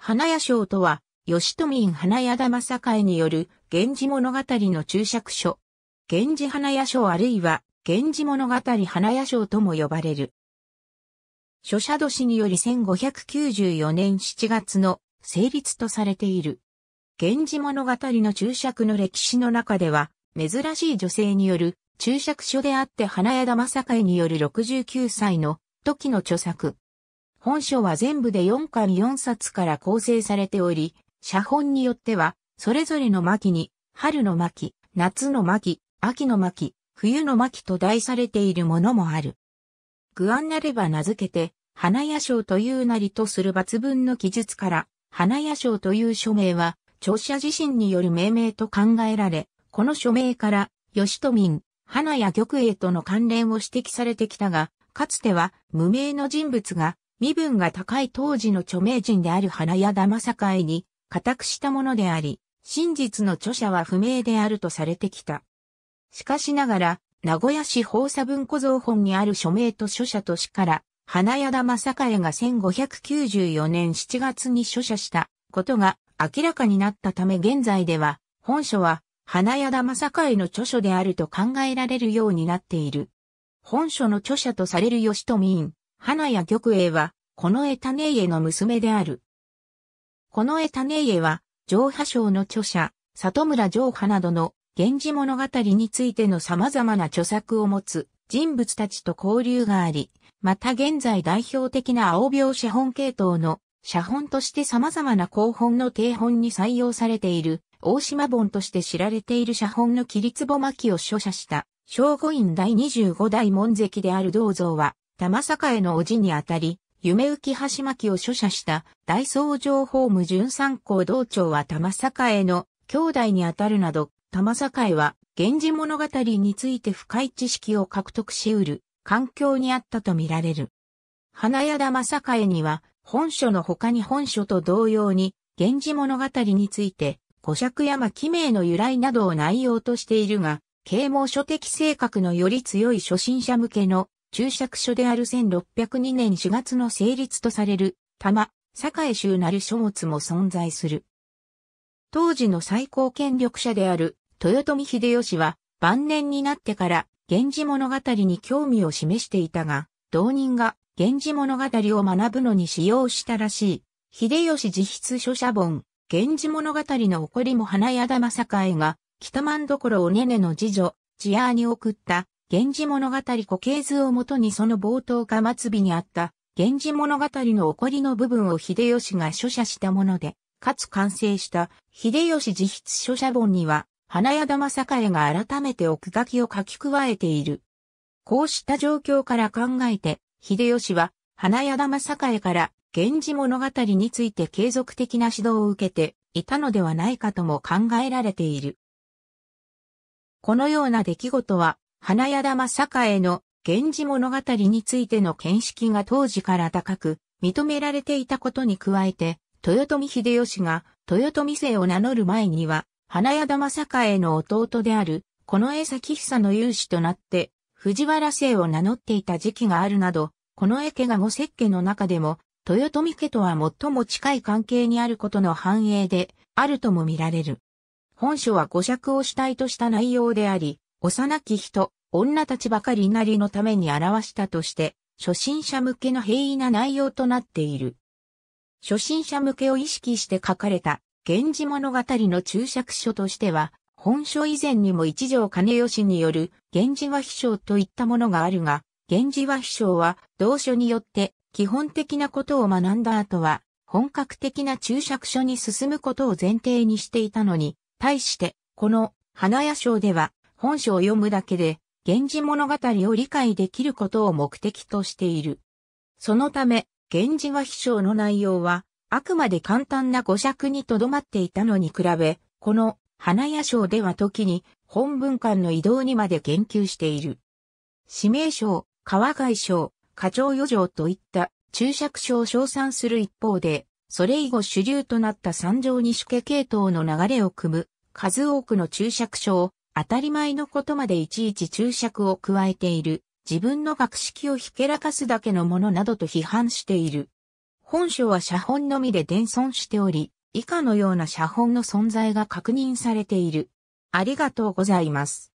花屋賞とは、吉富院花屋田正会による、源氏物語の注釈書。源氏花屋賞あるいは、源氏物語花屋賞とも呼ばれる。諸社年により1594年7月の成立とされている。源氏物語の注釈の歴史の中では、珍しい女性による注釈書であって花屋田正会による69歳の時の著作、本書は全部で4巻4冊から構成されており、写本によっては、それぞれの巻に、春の巻、夏の巻、秋の巻、冬の巻と題されているものもある。具案なれば名付けて、花屋賞というなりとする抜群の記述から、花屋賞という署名は、著者自身による命名と考えられ、この署名から、吉都民、花や玉栄との関連を指摘されてきたが、かつては無名の人物が身分が高い当時の著名人である花屋田正会に、家宅したものであり、真実の著者は不明であるとされてきた。しかしながら、名古屋市法佐文庫造本にある署名と著者としから、花屋田正会が1594年7月に著者したことが明らかになったため現在では、本書は花屋田正会の著書であると考えられるようになっている。本書の著者とされる吉富院、花屋玉英は、この絵種家の娘である。この絵種家は、上波賞の著者、里村上波などの、源氏物語についての様々な著作を持つ人物たちと交流があり、また現在代表的な青描写本系統の写本として様々な広本の定本に採用されている大島本として知られている写本の切り壺巻を書写した聖護院第25代門跡である銅像は玉栄の叔父にあたり、夢浮橋巻を著者した大僧上法務巡参考道長は玉栄の兄弟にあたるなど、玉栄は源氏物語について深い知識を獲得し得る環境にあったとみられる。花屋玉栄には本書の他に本書と同様に源氏物語について五尺山記名の由来などを内容としているが、啓蒙書的性格のより強い初心者向けの注釈書である1602年4月の成立とされる、玉、堺州なる書物も存在する。当時の最高権力者である、豊臣秀吉は、晩年になってから、源氏物語に興味を示していたが、同人が、源氏物語を学ぶのに使用したらしい。秀吉自筆書写本、源氏物語の起こりも花屋田正栄が、北万所おねねの次女、千ーに送った源氏物語固形図をもとにその冒頭か末尾にあった、源氏物語の起こりの部分を秀吉が書写したもので、かつ完成した秀吉自筆書写本には、花屋玉栄が改めて奥書きを書き加えている。こうした状況から考えて、秀吉は花屋玉栄から源氏物語について継続的な指導を受けていたのではないかとも考えられている。このような出来事は花屋玉への源氏物語についての見識が当時から高く、認められていたことに加えて、豊臣秀吉が豊臣姓を名乗る前には、花屋玉への弟である、この江崎久の勇士となって、藤原姓を名乗っていた時期があるなど、この江家が五石家の中でも、豊臣家とは最も近い関係にあることの繁栄で、あるとも見られる。本書は五尺を主体とした内容であり、幼き人、女たちばかりなりのために表したとして、初心者向けの平易な内容となっている。初心者向けを意識して書かれた、源氏物語の注釈書としては、本書以前にも一条兼義による、源氏は秘書といったものがあるが、源氏は秘書は、同書によって、基本的なことを学んだ後は、本格的な注釈書に進むことを前提にしていたのに、対して、この、花屋章では、本書を読むだけで、源氏物語を理解できることを目的としている。そのため、源氏和秘書の内容は、あくまで簡単な語尺にとどまっていたのに比べ、この花屋章では時に本文館の移動にまで言及している。指名章、川外章、課長余剰といった注釈書を称賛する一方で、それ以後主流となった三条西家系統の流れを組む数多くの注釈書を当たり前のことまでいちいち注釈を加えている、自分の学識をひけらかすだけのものなどと批判している。本書は写本のみで伝存しており、以下のような写本の存在が確認されている。ありがとうございます。